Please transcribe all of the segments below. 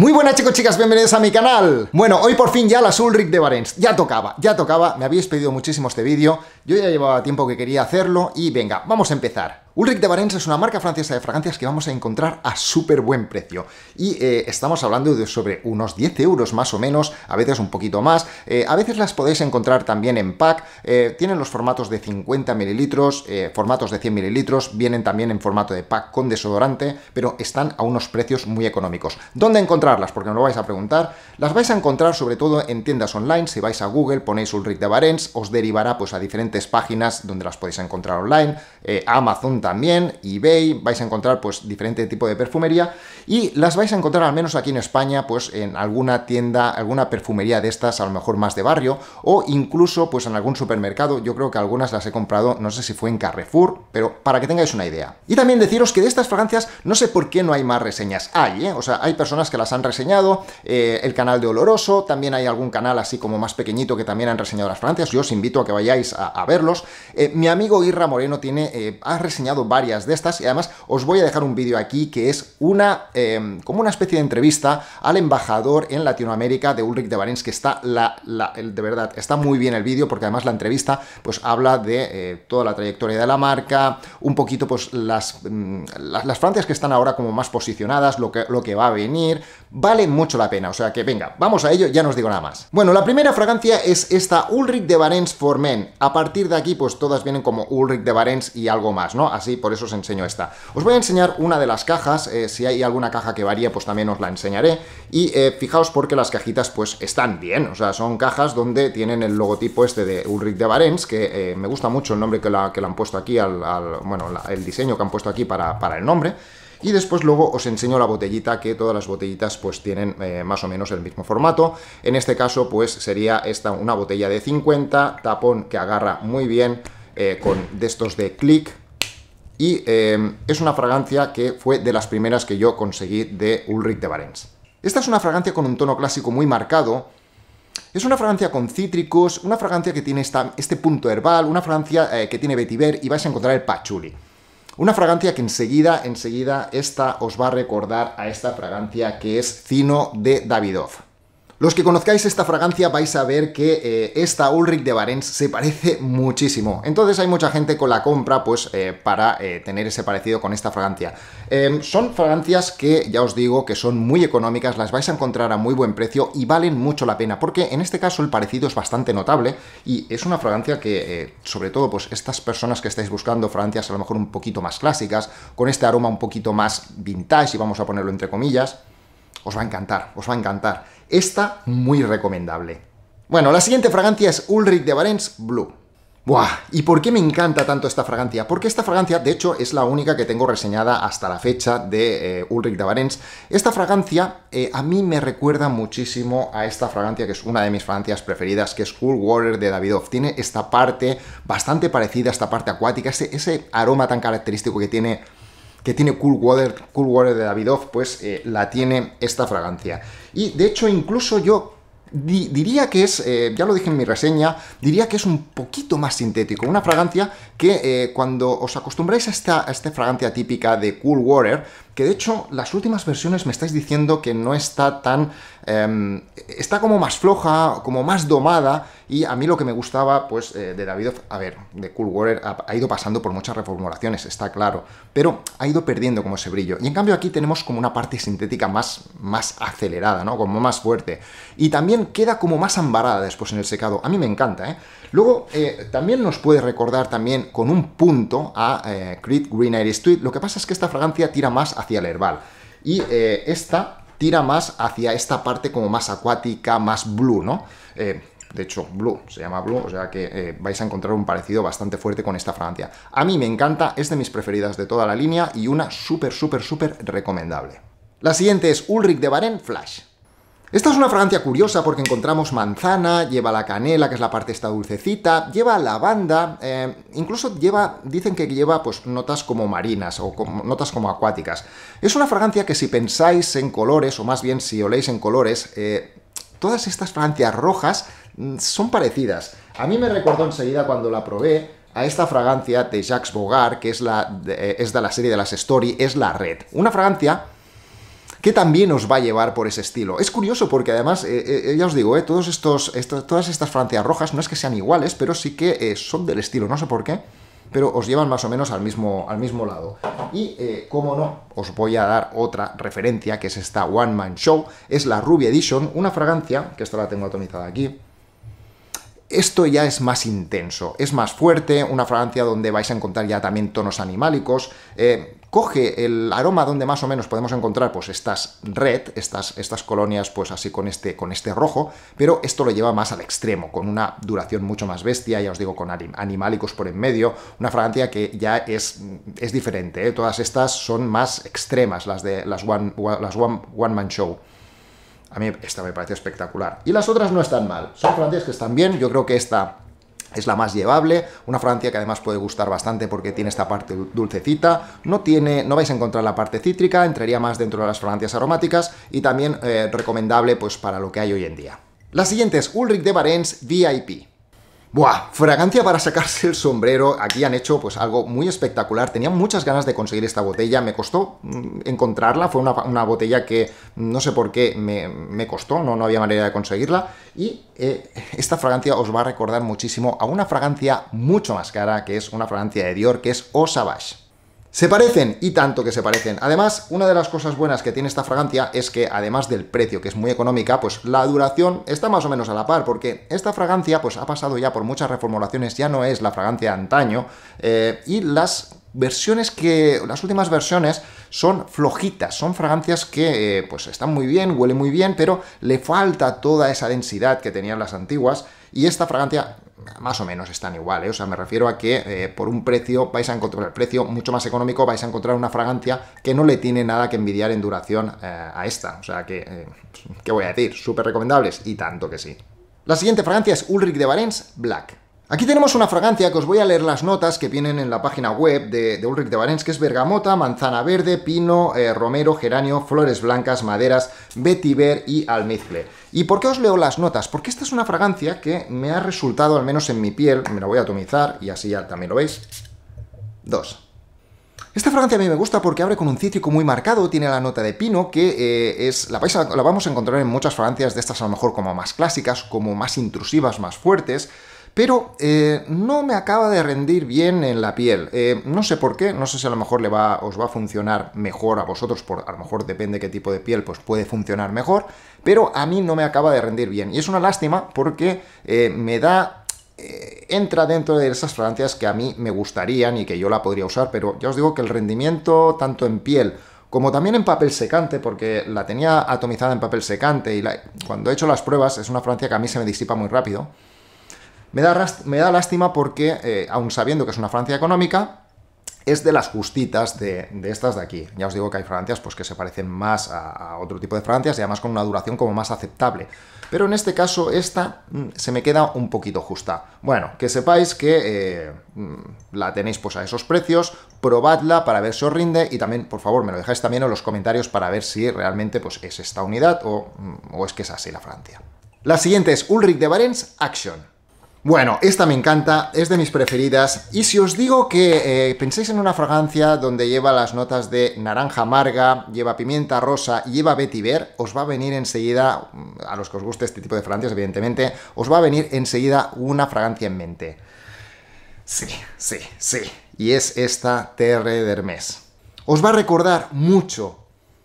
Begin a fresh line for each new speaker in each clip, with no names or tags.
Muy buenas chicos, chicas, bienvenidos a mi canal Bueno, hoy por fin ya la Sulric de Barents Ya tocaba, ya tocaba, me habéis pedido muchísimo este vídeo Yo ya llevaba tiempo que quería hacerlo Y venga, vamos a empezar Ulrich de Barents es una marca francesa de fragancias que vamos a encontrar a súper buen precio. Y eh, estamos hablando de sobre unos 10 euros más o menos, a veces un poquito más. Eh, a veces las podéis encontrar también en pack. Eh, tienen los formatos de 50 mililitros, formatos de 100 mililitros, vienen también en formato de pack con desodorante, pero están a unos precios muy económicos. ¿Dónde encontrarlas? Porque me lo vais a preguntar. Las vais a encontrar sobre todo en tiendas online. Si vais a Google, ponéis Ulrich de Barents, os derivará pues a diferentes páginas donde las podéis encontrar online. Amazon también también, eBay, vais a encontrar pues diferente tipo de perfumería y las vais a encontrar al menos aquí en España pues en alguna tienda, alguna perfumería de estas a lo mejor más de barrio o incluso pues en algún supermercado, yo creo que algunas las he comprado, no sé si fue en Carrefour, pero para que tengáis una idea. Y también deciros que de estas fragancias no sé por qué no hay más reseñas, hay, ¿eh? o sea, hay personas que las han reseñado, eh, el canal de Oloroso, también hay algún canal así como más pequeñito que también han reseñado las fragancias, yo os invito a que vayáis a, verlos. Eh, mi amigo Irra Moreno tiene, ha reseñado varias de estas y además os voy a dejar un vídeo aquí que es una, em, como una especie de entrevista al embajador en Latinoamérica de Ulrich de Barents, que está, la, la, de verdad, está muy bien el vídeo porque además la entrevista pues habla de eh, toda la trayectoria de la marca, un poquito pues las, mm, las, las Francias que están ahora como más posicionadas, lo que, lo que va a venir, vale mucho la pena, o sea que venga, vamos a ello, ya no os digo nada más. Bueno, la primera fragancia es esta Ulrich de Barents for Men, a partir de aquí pues todas vienen como Ulrich de Barents y algo más, ¿no? así, por eso os enseño esta. Os voy a enseñar una de las cajas, eh, si hay alguna caja que varía, pues también os la enseñaré, y eh, fijaos porque las cajitas pues están bien, o sea, son cajas donde tienen el logotipo este de Ulrich de Barents, que eh, me gusta mucho el nombre que, la, que le han puesto aquí, bueno, el diseño que han puesto aquí para, el nombre, y después luego os enseño la botellita, que todas las botellitas pues tienen más o menos el mismo formato. En este caso pues sería esta una botella de 50, tapón que agarra muy bien con de estos de click y em, es una fragancia que fue de las primeras que yo conseguí de Ulrich de Barents. Esta es una fragancia con un tono clásico muy marcado, es una fragancia con cítricos, una fragancia que tiene este punto herbal, una fragancia eh, que tiene vetiver y vais a encontrar el patchouli. Una fragancia que enseguida, enseguida, esta os va a recordar a esta fragancia que es Cino de Davidoff. Los que conozcáis esta fragancia vais a ver que eh, esta Ulrich de Barents se parece muchísimo. Entonces hay mucha gente con la compra pues eh, para eh, tener ese parecido con esta fragancia. Em, son fragancias que ya os digo que son muy económicas, las vais a encontrar a muy buen precio y valen mucho la pena porque en este caso el parecido es bastante notable y es una fragancia que sobre todo pues estas personas que estáis buscando fragancias a lo mejor un poquito más clásicas, con este aroma un poquito más vintage y vamos a ponerlo entre comillas, os va a encantar, os va a encantar. Esta muy recomendable. Bueno, la siguiente fragancia es Ulrich de Barents Blue. Buah, ¿y por qué me encanta tanto esta fragancia? Porque esta fragancia, de hecho, es la única que tengo reseñada hasta la fecha de eh, Ulrich de Barents. Esta fragancia eh, a mí me recuerda muchísimo a esta fragancia que es una de mis fragancias preferidas, que es Cool Water de Davidoff. Tiene esta parte bastante parecida, esta parte acuática, ese aroma tan característico que tiene que tiene Cool Water, cool Water de Davidoff, pues eh, la tiene esta fragancia. Y de hecho, incluso yo diría que es, eh, ya lo dije en mi reseña, diría que es un poquito más sintético. Una fragancia que eh, cuando os acostumbráis a esta, a esta fragancia típica de Cool Water, que de hecho las últimas versiones me estáis diciendo que no está tan... Em, está como más floja, como más domada, y a mí lo que me gustaba pues eh, de David a ver, de Cool Water ha, ido pasando por muchas reformulaciones, está claro, pero ha ido perdiendo como ese brillo. Y en cambio aquí tenemos como una parte sintética más, más acelerada, ¿no? Como más fuerte. Y también queda como más ambarada después en el secado. A mí me encanta, ¿eh? Luego, eh, también nos puede recordar también con un punto a eh, Creed Green Iris Tweed. Lo que pasa es que esta fragancia tira más hacia el herbal. Y eh, esta tira más hacia esta parte como más acuática, más blue, ¿no? de hecho, Blue se llama Blue, o sea que vais a encontrar un parecido bastante fuerte con esta fragancia. A mí me encanta, es de mis preferidas de toda la línea y una súper, súper, súper recomendable. La siguiente es Ulrich de Baren Flash. Esta es una fragancia curiosa porque encontramos manzana, lleva la canela, que es la parte esta dulcecita, lleva lavanda, eh, incluso lleva, dicen que lleva pues notas como marinas o como, notas como acuáticas. Es una fragancia que si pensáis en colores, o más bien si oléis en colores, eh, todas estas fragancias rojas mm, son parecidas. A mí me recordó enseguida cuando la probé a esta fragancia de Jacques Bogart, que es, la, eh, es de la serie de las Story, es la red. Una fragancia que también os va a llevar por ese estilo. Es curioso porque además, eh, eh, eh, ya os digo, todos estos, todas estas Francias rojas no es que sean iguales, pero sí que son del estilo, no sé por qué, pero os llevan más o menos al mismo, al mismo lado. Y, como no, os voy a dar otra referencia, que es esta One Man Show, es la Ruby Edition, una fragancia, que esta la tengo atomizada aquí, esto ya es más intenso, es más fuerte, una fragancia donde vais a encontrar ya también tonos animálicos coge el aroma donde más o menos podemos encontrar pues estas red, estas, estas colonias pues así con este, con este rojo, pero esto lo lleva más al extremo, con una duración mucho más bestia, ya os digo, con animálicos por en medio, una fragancia que ya es, es diferente, ¿eh? todas estas son más extremas, las de las One, las one, one Man Show. A mí esta me parece espectacular. Y las otras no están mal, son fragancias que están bien, yo creo que esta es la más llevable, una Francia que además puede gustar bastante porque tiene esta parte dulcecita, no tiene, no vais a encontrar la parte cítrica, entraría más dentro de las fragancias aromáticas y también eh, recomendable pues para lo que hay hoy en día. La siguiente es Ulrich de Barents VIP. Buah, fragancia para sacarse el sombrero. Aquí han hecho pues algo muy espectacular. Tenía muchas ganas de conseguir esta botella. Me costó mm, encontrarla. Fue una, botella que no sé por qué me, costó. No, no, había manera de conseguirla. Y eh, esta fragancia os va a recordar muchísimo a una fragancia mucho más cara, que es una fragancia de Dior, que es Osabash. Se parecen y tanto que se parecen. Además, una de las cosas buenas que tiene esta fragancia es que, además del precio, que es muy económica, pues la duración está más o menos a la par, porque esta fragancia pues ha pasado ya por muchas reformulaciones, ya no es la fragancia de antaño, eh, y las versiones que, las últimas versiones son flojitas, son fragancias que eh, pues están muy bien, huelen muy bien, pero le falta toda esa densidad que tenían las antiguas, y esta fragancia más o menos están iguales, ¿eh? o sea, me refiero a que eh, por un precio vais a encontrar el precio mucho más económico, vais a encontrar una fragancia que no le tiene nada que envidiar en duración eh, a esta, o sea que, ¿qué voy a decir? Súper recomendables y tanto que sí. La siguiente fragancia es Ulrich de Barents Black. Aquí tenemos una fragancia que os voy a leer las notas que vienen en la página web de, Ulrich de valens que es bergamota, manzana verde, pino, eh, romero, geranio, flores blancas, maderas, vetiver y almizcle. ¿Y por qué os leo las notas? Porque esta es una fragancia que me ha resultado, al menos en mi piel, me la voy a atomizar y así ya también lo veis. Dos. Esta fragancia a mí me gusta porque abre con un cítrico muy marcado, tiene la nota de pino, que eh, es la, la vamos a encontrar en muchas fragancias de estas a lo mejor como más clásicas, como más intrusivas, más fuertes, pero eh, no me acaba de rendir bien en la piel. Eh, no sé por qué, no sé si a lo mejor le va, os va a funcionar mejor a vosotros, por, a lo mejor depende qué tipo de piel, pues puede funcionar mejor, pero a mí no me acaba de rendir bien. Y es una lástima porque eh, me da entra dentro de esas fragancias que a mí me gustarían y que yo la podría usar, pero ya os digo que el rendimiento tanto en piel como también en papel secante, porque la tenía atomizada en papel secante y la, cuando he hecho las pruebas es una fragancia que a mí se me disipa muy rápido. Me da, me da lástima porque, eh, aun sabiendo que es una Francia económica, es de las justitas de, estas de aquí. Ya os digo que hay Francias pues, que se parecen más a, otro tipo de Francias y además con una duración como más aceptable. Pero en este caso esta mm, se me queda un poquito justa. Bueno, que sepáis que eh, mm, la tenéis pues a esos precios, probadla para ver si os rinde y también, por favor, me lo dejáis también en los comentarios para ver si realmente pues, es esta unidad o, mm, o es que es así la Francia. La siguiente es Ulrich de Barents Action. Bueno, esta me encanta, es de mis preferidas. Y si os digo que eh, en una fragancia donde lleva las notas de naranja amarga, lleva pimienta rosa y lleva vetiver, os va a venir enseguida, mm, a los que os guste este tipo de fragancias, evidentemente, os va a venir enseguida una fragancia en mente. Sí, sí, sí. Y es esta Terre de Os va a recordar mucho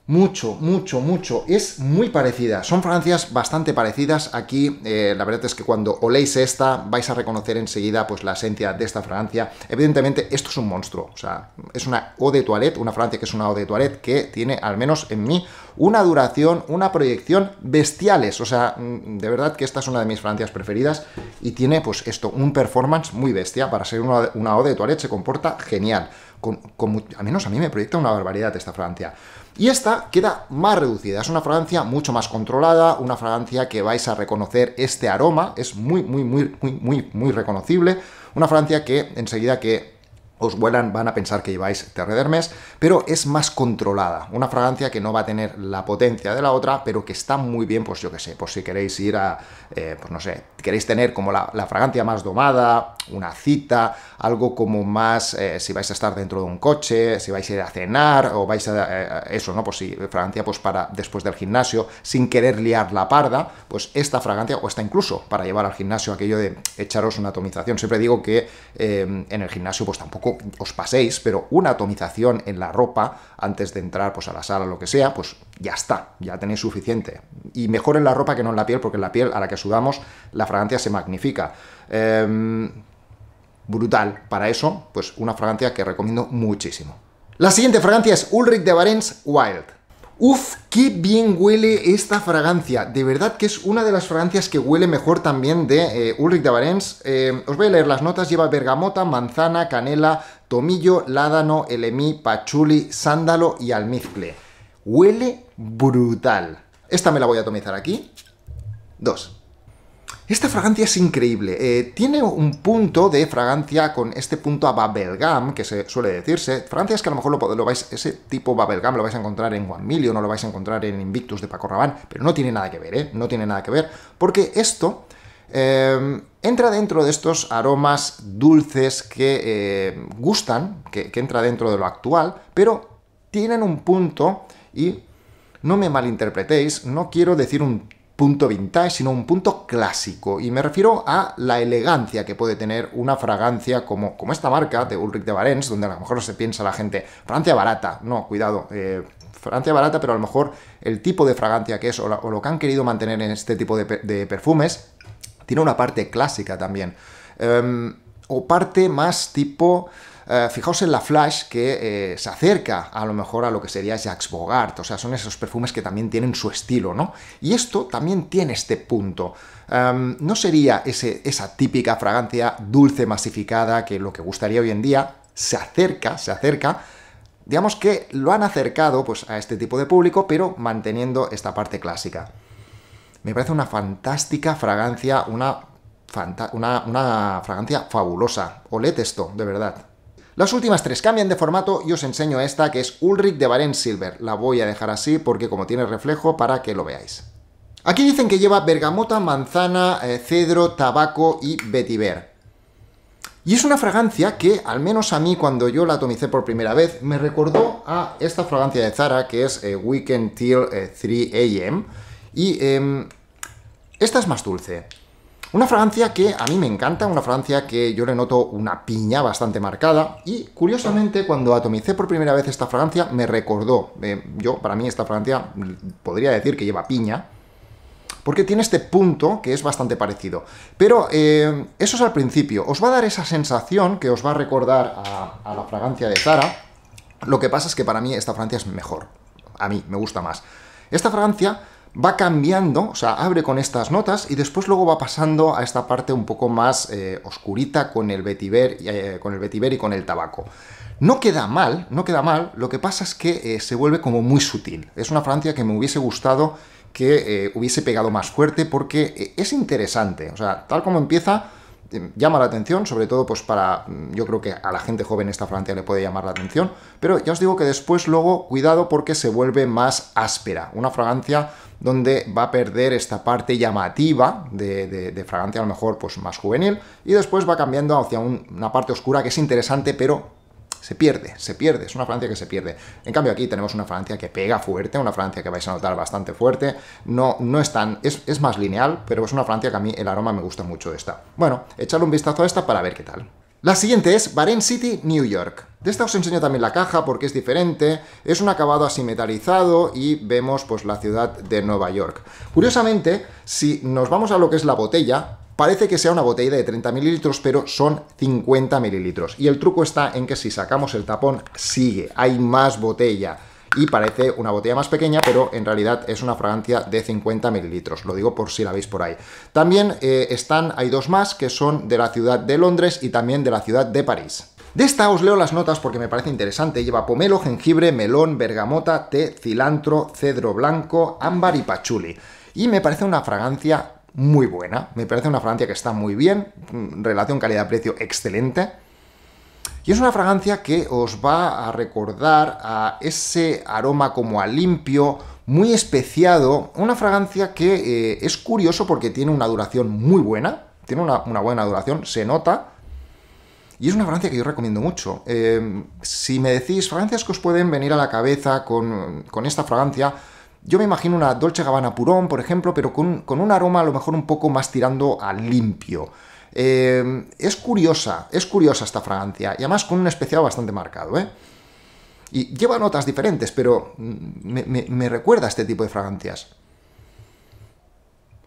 mucho, mucho, mucho. Es muy parecida. Son fragancias bastante parecidas. Aquí eh, la verdad es que cuando oléis esta vais a reconocer enseguida pues, la esencia de esta fragancia Evidentemente esto es un monstruo. O sea, es una eau de toilette, una fragancia que es una eau de toilette que tiene, al menos en mí, una duración, una proyección bestiales. O sea, mm, de verdad que esta es una de mis fragancias preferidas y tiene pues esto, un performance muy bestia. Para ser una, una eau de toilette se comporta genial. al menos a mí me proyecta una barbaridad esta fragancia y esta queda más reducida, es una fragancia mucho más controlada, una fragancia que vais a reconocer este aroma, es muy, muy, muy, muy, muy, muy reconocible, una fragancia que enseguida que os vuelan van a pensar que lleváis Terre de pero es más controlada, una fragancia que no va a tener la potencia de la otra, pero que está muy bien, pues yo que sé, por pues si queréis ir a, eh, pues no sé, queréis tener como la, fragancia más domada, una cita, algo como más eh, si vais a estar dentro de un coche, si vais a ir a cenar o vais a eh, eh, eso, ¿no? Pues si fragancia pues para después del gimnasio, sin querer liar la parda, pues esta fragancia o esta incluso para llevar al gimnasio aquello de echaros una atomización. Siempre digo que en el gimnasio pues tampoco os paséis, pero una atomización en la ropa antes de entrar pues a la sala o lo que sea, pues ya está, ya tenéis suficiente. Y mejor en la ropa que no en la piel, porque en la piel a la que sudamos la fragancia se magnifica. Em, brutal. Para eso, pues una fragancia que recomiendo muchísimo. La siguiente fragancia es Ulrich de Barents Wild. Uf, qué bien huele esta fragancia. De verdad que es una de las fragancias que huele mejor también de eh, Ulrich de Barents. Em, os voy a leer las notas. Lleva bergamota, manzana, canela, tomillo, ládano, elemí, pachuli, sándalo y almizcle. Huele brutal. Esta me la voy a atomizar aquí. Dos. Esta fragancia es increíble. Eh, tiene un punto de fragancia con este punto a Babelgam, que se suele decirse. Fragancias que a lo mejor lo, vais, ese tipo Babelgam lo vais a encontrar en Juan Million no lo vais a encontrar en Invictus de Paco Rabanne, pero no tiene nada que ver, ¿eh? No tiene nada que ver, porque esto eh, entra dentro de estos aromas dulces que eh, gustan, que, que entra dentro de lo actual, pero tienen un punto y no me malinterpretéis, no quiero decir un punto vintage, sino un punto clásico. Y me refiero a la elegancia que puede tener una fragancia como, como esta marca de Ulrich de Barents, donde a lo mejor se piensa la gente, Francia barata. No, cuidado, eh, Francia barata, pero a lo mejor el tipo de fragancia que es o, lo que han querido mantener en este tipo de, perfumes tiene una parte clásica también. Em, o parte más tipo eh, fijaos en la Flash que eh, se acerca a lo mejor a lo que sería Jacques Bogart, o sea, son esos perfumes que también tienen su estilo, ¿no? Y esto también tiene este punto. Em, no sería ese, esa típica fragancia dulce masificada que lo que gustaría hoy en día, se acerca, se acerca, digamos que lo han acercado pues, a este tipo de público, pero manteniendo esta parte clásica. Me parece una fantástica fragancia, una, una, fragancia fabulosa. Oled esto, de verdad. Las últimas tres cambian de formato y os enseño esta que es Ulrich de Baren Silver. La voy a dejar así porque como tiene reflejo para que lo veáis. Aquí dicen que lleva bergamota, manzana, eh, cedro, tabaco y vetiver. Y es una fragancia que, al menos a mí cuando yo la atomicé por primera vez, me recordó a esta fragancia de Zara que es eh, Weekend Till 3 eh, AM. Y em, esta es más dulce. Una fragancia que a mí me encanta, una fragancia que yo le noto una piña bastante marcada y curiosamente cuando atomicé por primera vez esta fragancia me recordó, eh, yo para mí esta fragancia mm, podría decir que lleva piña, porque tiene este punto que es bastante parecido. Pero eh, eso es al principio, os va a dar esa sensación que os va a recordar a, a la fragancia de Zara, lo que pasa es que para mí esta fragancia es mejor, a mí me gusta más. Esta fragancia va cambiando, o sea, abre con estas notas y después luego va pasando a esta parte un poco más eh, oscurita con el, vetiver, eh, con el y con el tabaco. No queda mal, no queda mal, lo que pasa es que eh, se vuelve como muy sutil. Es una Francia que me hubiese gustado que hubiese pegado más fuerte porque es interesante, o sea, tal como empieza llama la atención, sobre todo pues para, mm, yo creo que a la gente joven esta fragancia le puede llamar la atención, pero ya os digo que después luego cuidado porque se vuelve más áspera, una fragancia donde va a perder esta parte llamativa de, fragancia a lo mejor pues más juvenil y después va cambiando hacia una parte oscura que es interesante pero se pierde, se pierde, es una Francia que se pierde. En cambio aquí tenemos una Francia que pega fuerte, una Francia que vais a notar bastante fuerte, no, no es tan, es, más lineal, pero es una Francia que a mí el aroma me gusta mucho esta. Bueno, echarle un vistazo a esta para ver qué tal. La siguiente es Baren City, New York. De esta os enseño también la caja porque es diferente, es un acabado así metalizado y vemos pues la ciudad de Nueva York. Curiosamente, si nos vamos a lo que es la botella, Parece que sea una botella de 30 mililitros, pero son 50 mililitros. Y el truco está en que si sacamos el tapón, sigue, hay más botella. Y parece una botella más pequeña, pero en realidad es una fragancia de 50 mililitros. Lo digo por si la veis por ahí. También eh, están, hay dos más que son de la ciudad de Londres y también de la ciudad de París. De esta os leo las notas porque me parece interesante. Lleva pomelo, jengibre, melón, bergamota, té, cilantro, cedro blanco, ámbar y pachuli. Y me parece una fragancia muy buena. Me parece una fragancia que está muy bien, relación calidad-precio excelente. Y es una fragancia que os va a recordar a ese aroma como a limpio, muy especiado, una fragancia que eh, es curioso porque tiene una duración muy buena, tiene una, buena duración, se nota, y es una fragancia que yo recomiendo mucho. Eh, si me decís fragancias que os pueden venir a la cabeza con esta fragancia, yo me imagino una Dolce Gabbana Purón, por ejemplo, pero con, un aroma a lo mejor un poco más tirando a limpio. Em, es curiosa, es curiosa esta fragancia, y además con un especial bastante marcado, ¿eh? Y lleva notas diferentes, pero me, me recuerda a este tipo de fragancias.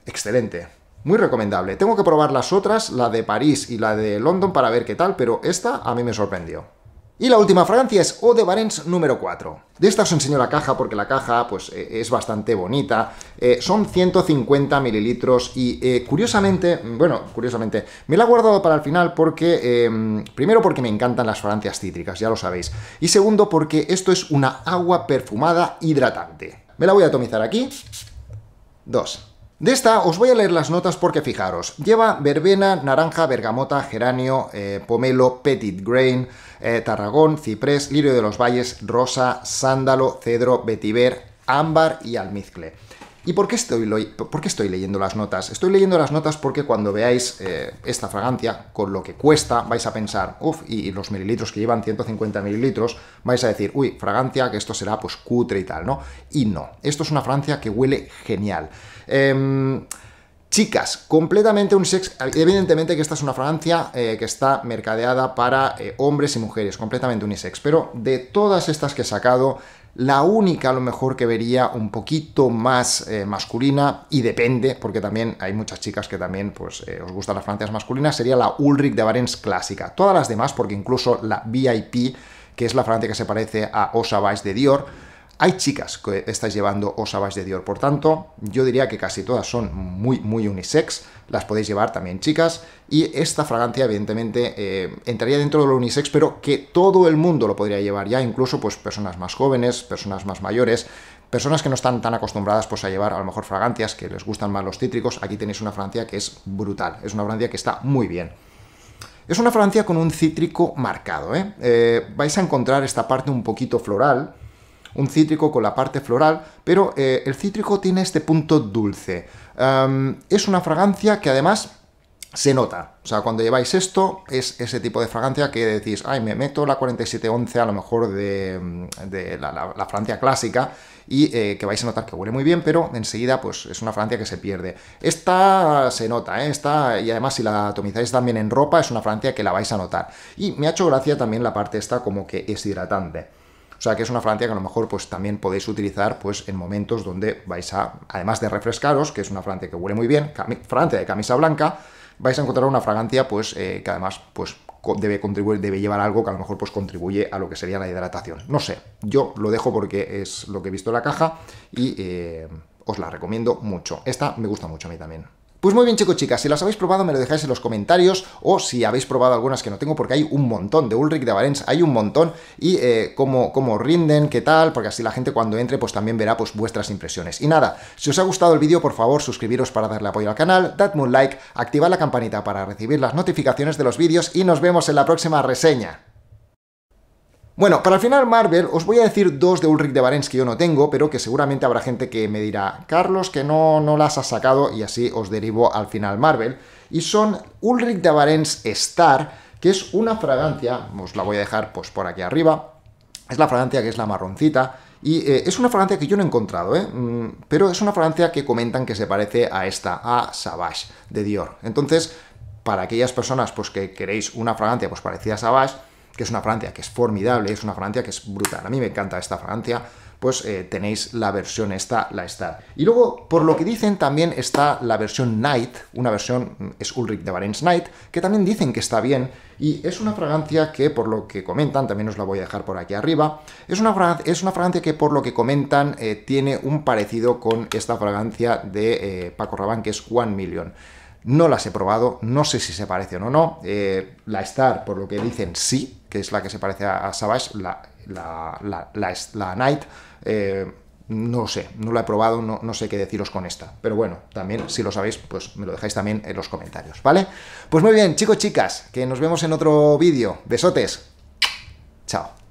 Excelente, muy recomendable. Tengo que probar las otras, la de París y la de London, para ver qué tal, pero esta a mí me sorprendió. Y la última fragancia es Eau de Barents número 4. De esta os enseño la caja porque la caja pues, eh, es bastante bonita. Eh, son 150 mililitros y eh, curiosamente, bueno, curiosamente, me la he guardado para el final porque, em, primero porque me encantan las fragancias cítricas, ya lo sabéis. Y segundo porque esto es una agua perfumada hidratante. Me la voy a atomizar aquí. Dos. De esta os voy a leer las notas porque fijaros, lleva verbena, naranja, bergamota, geranio, eh, pomelo, petit grain, eh, tarragón, ciprés, lirio de los valles, rosa, sándalo, cedro, vetiver, ámbar y almizcle. ¿Y por qué estoy, leyendo las notas? Estoy leyendo las notas porque cuando veáis eh, esta fragancia, con lo que cuesta, vais a pensar, uff, y, los mililitros que llevan 150 mililitros, vais a decir, uy, fragancia, que esto será pues cutre y tal, ¿no? Y no, esto es una fragancia que huele genial. Em, chicas, completamente unisex, Evidentemente que esta es una fragancia eh, que está mercadeada para eh, hombres y mujeres, completamente unisex. Pero de todas estas que he sacado, la única a lo mejor que vería un poquito más eh, masculina, y depende, porque también hay muchas chicas que también pues, eh, os gustan las franjas masculinas, sería la Ulrich de Barents clásica. Todas las demás, porque incluso la VIP, que es la francia que se parece a Osa de Dior, hay chicas que estáis llevando osabas de Dior, por tanto, yo diría que casi todas son muy, muy unisex, las podéis llevar también chicas, y esta fragancia evidentemente eh, entraría dentro de lo unisex, pero que todo el mundo lo podría llevar ya, incluso pues personas más jóvenes, personas más mayores, personas que no están tan acostumbradas pues, a llevar a lo mejor fragancias, que les gustan más los cítricos, aquí tenéis una fragancia que es brutal, es una fragancia que está muy bien. Es una fragancia con un cítrico marcado, Eh, eh vais a encontrar esta parte un poquito floral, un cítrico con la parte floral, pero eh, el cítrico tiene este punto dulce. es una fragancia que además se nota. O sea, cuando lleváis esto, es ese tipo de fragancia que decís, ay, me meto la 4711 a lo mejor de, mm, la, fragancia clásica y eh, que vais a notar que huele muy bien, pero enseguida pues es una fragancia que se pierde. Esta se nota, ¿eh? Esta, y además si la atomizáis también en ropa, es una fragancia que la vais a notar. Y me ha hecho gracia también la parte esta como que es hidratante. O sea que es una fragancia que a lo mejor pues también podéis utilizar pues en momentos donde vais a, además de refrescaros, que es una fragancia que huele muy bien, fragancia de camisa blanca, vais a encontrar una fragancia pues eh, que además pues debe contribuir, debe llevar algo que a lo mejor pues contribuye a lo que sería la hidratación. No sé, yo lo dejo porque es lo que he visto en la caja y eh, os la recomiendo mucho. Esta me gusta mucho a mí también. Pues muy bien, chicos, chicas, si las habéis probado, me lo dejáis en los comentarios, o si habéis probado algunas que no tengo, porque hay un montón de Ulrich de Valens, hay un montón, y eh, como cómo, rinden, qué tal, porque así la gente cuando entre, pues también verá pues, vuestras impresiones. Y nada, si os ha gustado el vídeo, por favor, suscribiros para darle apoyo al canal, dadme un like, activad la campanita para recibir las notificaciones de los vídeos, y nos vemos en la próxima reseña. Bueno, para el final Marvel os voy a decir dos de Ulrich de Barents que yo no tengo, pero que seguramente habrá gente que me dirá, Carlos, que no, no las has sacado y así os derivo al final Marvel. Y son Ulrich de Barents Star, que es una fragancia, os la voy a dejar pues por aquí arriba, es la fragancia que es la marroncita, y eh, es una fragancia que yo no he encontrado, ¿eh? Mm, pero es una fragancia que comentan que se parece a esta, a Savage de Dior. Entonces, para aquellas personas pues, que queréis una fragancia pues, parecida a Savage, que es una fragancia que es formidable, es una fragancia que es brutal. A mí me encanta esta fragancia, pues eh, tenéis la versión esta, la Star. Y luego, por lo que dicen, también está la versión Night, una versión, mm, es Ulrich de Barents Night, que también dicen que está bien, y es una fragancia que, por lo que comentan, también os la voy a dejar por aquí arriba, es una, fragancia, es una que, por lo que comentan, eh, tiene un parecido con esta fragancia de eh, Paco Rabanne, que es One Million. No las he probado, no sé si se parecen o no. Eh, la Star, por lo que dicen, sí, que es la que se parece a, Savage, la, la, la, Knight. Eh, no sé, no la he probado, no, no, sé qué deciros con esta. Pero bueno, también, si lo sabéis, pues me lo dejáis también en los comentarios, ¿vale? Pues muy bien, chicos, chicas, que nos vemos en otro vídeo. Besotes. Chao.